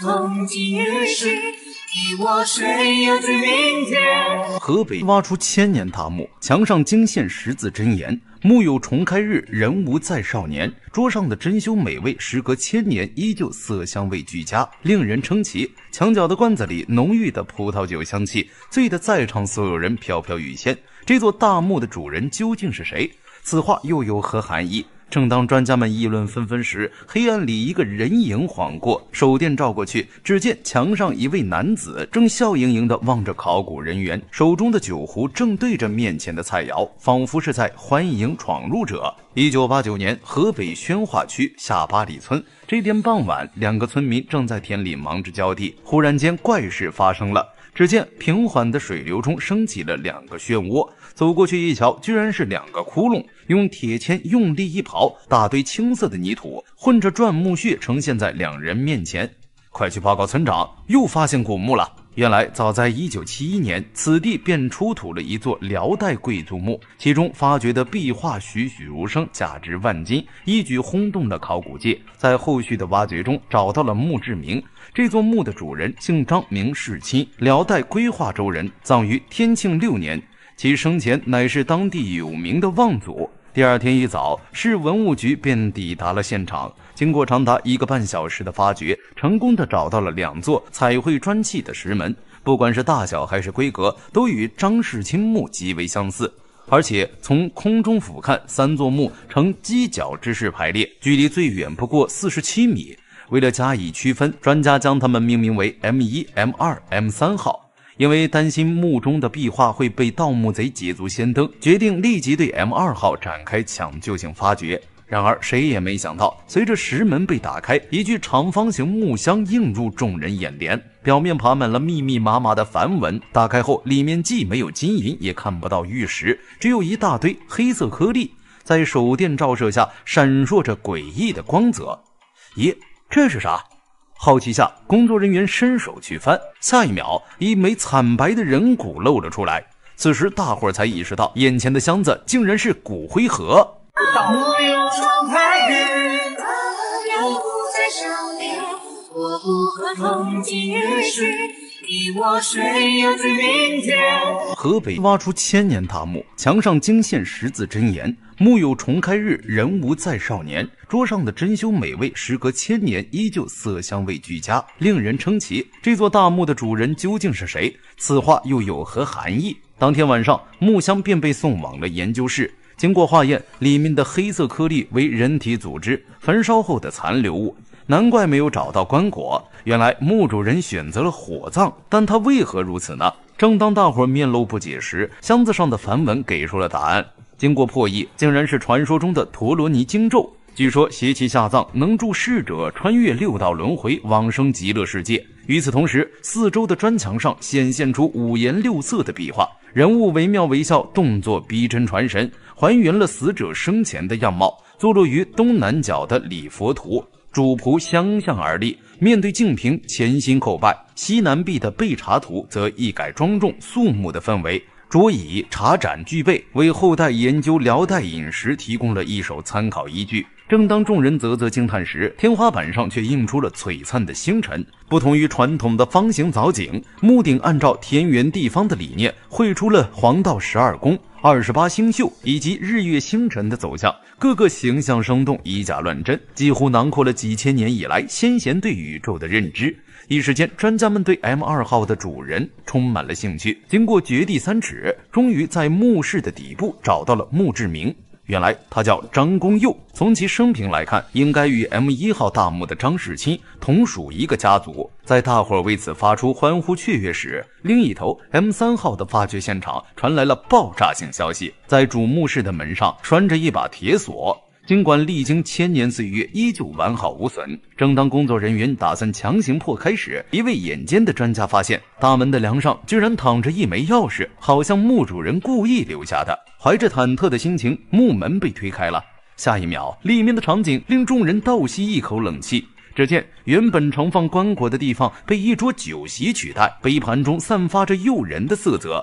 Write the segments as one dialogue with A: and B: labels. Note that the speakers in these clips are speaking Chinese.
A: 河北挖出千年大墓，墙上惊现十字真言：“墓有重开日，人无再少年。”桌上的珍馐美味，时隔千年依旧色香味俱佳，令人称奇。墙角的罐子里，浓郁的葡萄酒香气，醉得在场所有人飘飘欲仙。这座大墓的主人究竟是谁？此话又有何含义？正当专家们议论纷纷时，黑暗里一个人影晃过，手电照过去，只见墙上一位男子正笑盈盈地望着考古人员，手中的酒壶正对着面前的菜肴，仿佛是在欢迎闯入者。一九八九年，河北宣化区下八里村这天傍晚，两个村民正在田里忙着浇地，忽然间，怪事发生了。只见平缓的水流中升起了两个漩涡，走过去一瞧，居然是两个窟窿。用铁钎用力一刨，大堆青色的泥土混着转木屑呈现在两人面前。快去报告村长，又发现古墓了。原来，早在一九七一年，此地便出土了一座辽代贵族墓，其中发掘的壁画栩栩如生，价值万金，一举轰动了考古界。在后续的挖掘中，找到了墓志铭。这座墓的主人姓张，名世钦，辽代归化州人，葬于天庆六年。其生前乃是当地有名的望族。第二天一早，市文物局便抵达了现场。经过长达一个半小时的发掘，成功的找到了两座彩绘砖砌的石门，不管是大小还是规格，都与张氏青墓极为相似。而且从空中俯瞰，三座墓呈犄角之势排列，距离最远不过四十七米。为了加以区分，专家将它们命名为 M 一、M 二、M 三号。因为担心墓中的壁画会被盗墓贼捷足先登，决定立即对 M 二号展开抢救性发掘。然而，谁也没想到，随着石门被打开，一具长方形木箱映入众人眼帘，表面爬满了密密麻麻的梵文。打开后，里面既没有金银，也看不到玉石，只有一大堆黑色颗粒，在手电照射下闪烁着诡异的光泽。咦，这是啥？好奇下，工作人员伸手去翻，下一秒，一枚惨白的人骨露了出来。此时，大伙儿才意识到，眼前的箱子竟然是骨灰盒。河北挖出千年大墓，墙上惊现十字真言：“墓有重开日，人无再少年。”桌上的珍馐美味，时隔千年依旧色香味俱佳，令人称奇。这座大墓的主人究竟是谁？此话又有何含义？当天晚上，木箱便被送往了研究室。经过化验，里面的黑色颗粒为人体组织焚烧后的残留物。难怪没有找到棺椁，原来墓主人选择了火葬。但他为何如此呢？正当大伙面露不解时，箱子上的梵文给出了答案。经过破译，竟然是传说中的陀罗尼经咒。据说邪气下葬，能助逝者穿越六道轮回，往生极乐世界。与此同时，四周的砖墙上显现出五颜六色的壁画，人物惟妙惟肖，动作逼真传神，还原了死者生前的样貌。坐落于东南角的礼佛图。主仆相向而立，面对净瓶虔心叩拜。西南壁的备茶图则一改庄重肃穆的氛围，桌椅茶盏俱备，为后代研究辽代饮食提供了一手参考依据。正当众人啧啧惊叹时，天花板上却映出了璀璨的星辰。不同于传统的方形藻井，木顶按照天圆地方的理念，绘出了黄道十二宫。二十八星宿以及日月星辰的走向，各个形象生动，以假乱真，几乎囊括了几千年以来先贤对宇宙的认知。一时间，专家们对 M 二号的主人充满了兴趣。经过掘地三尺，终于在墓室的底部找到了墓志铭。原来他叫张公佑，从其生平来看，应该与 M 一号大墓的张世钦同属一个家族。在大伙儿为此发出欢呼雀跃时，另一头 M 三号的发掘现场传来了爆炸性消息：在主墓室的门上拴着一把铁锁。尽管历经千年岁月，依旧完好无损。正当工作人员打算强行破开时，一位眼尖的专家发现，大门的梁上居然躺着一枚钥匙，好像墓主人故意留下的。怀着忐忑的心情，墓门被推开了。下一秒，里面的场景令众人倒吸一口冷气。只见原本盛放棺椁的地方被一桌酒席取代，杯盘中散发着诱人的色泽。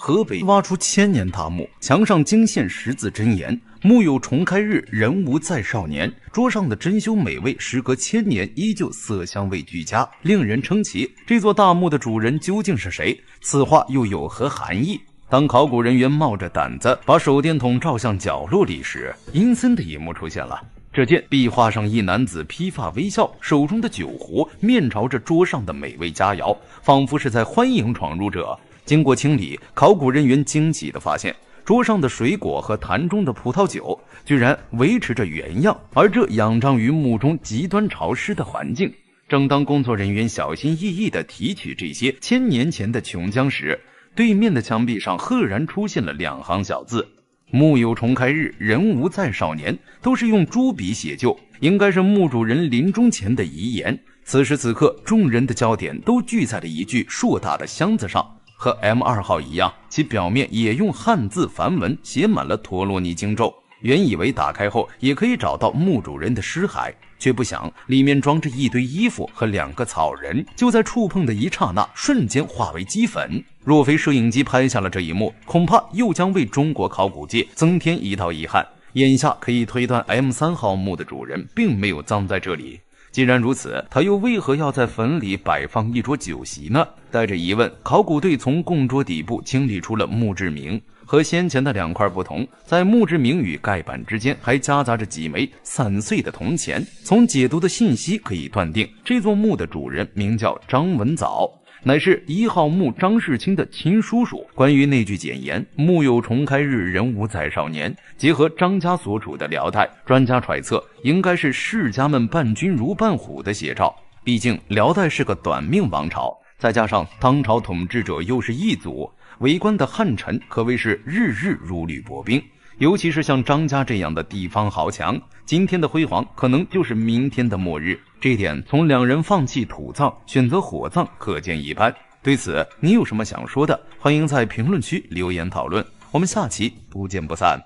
A: 河北挖出千年大墓，墙上惊现十字真言：“木有重开日，人无再少年。”桌上的珍馐美味，时隔千年依旧色香味俱佳，令人称奇。这座大墓的主人究竟是谁？此话又有何含义？当考古人员冒着胆子把手电筒照向角落里时，阴森的一幕出现了。只见壁画上一男子披发微笑，手中的酒壶面朝着桌上的美味佳肴，仿佛是在欢迎闯入者。经过清理，考古人员惊喜地发现，桌上的水果和坛中的葡萄酒居然维持着原样，而这仰仗于墓中极端潮湿的环境。正当工作人员小心翼翼地提取这些千年前的琼浆时，对面的墙壁上赫然出现了两行小字。木有重开日，人无再少年，都是用朱笔写就，应该是墓主人临终前的遗言。此时此刻，众人的焦点都聚在了一具硕大的箱子上，和 M 二号一样，其表面也用汉字梵文写满了陀罗尼经咒。原以为打开后也可以找到墓主人的尸骸。却不想，里面装着一堆衣服和两个草人。就在触碰的一刹那，瞬间化为齑粉。若非摄影机拍下了这一幕，恐怕又将为中国考古界增添一道遗憾。眼下可以推断，M 三号墓的主人并没有葬在这里。既然如此，他又为何要在坟里摆放一桌酒席呢？带着疑问，考古队从供桌底部清理出了墓志铭。和先前的两块不同，在墓志铭与盖板之间还夹杂着几枚散碎的铜钱。从解读的信息可以断定，这座墓的主人名叫张文藻，乃是一号墓张世清的亲叔叔。关于那句简言“墓有重开日，人无再少年”，结合张家所处的辽代，专家揣测应该是世家们伴君如伴虎的写照。毕竟辽代是个短命王朝，再加上当朝统治者又是异族。围观的汉臣可谓是日日如履薄冰，尤其是像张家这样的地方豪强，今天的辉煌可能就是明天的末日。这一点从两人放弃土葬，选择火葬可见一斑。对此，你有什么想说的？欢迎在评论区留言讨论。我们下期不见不散。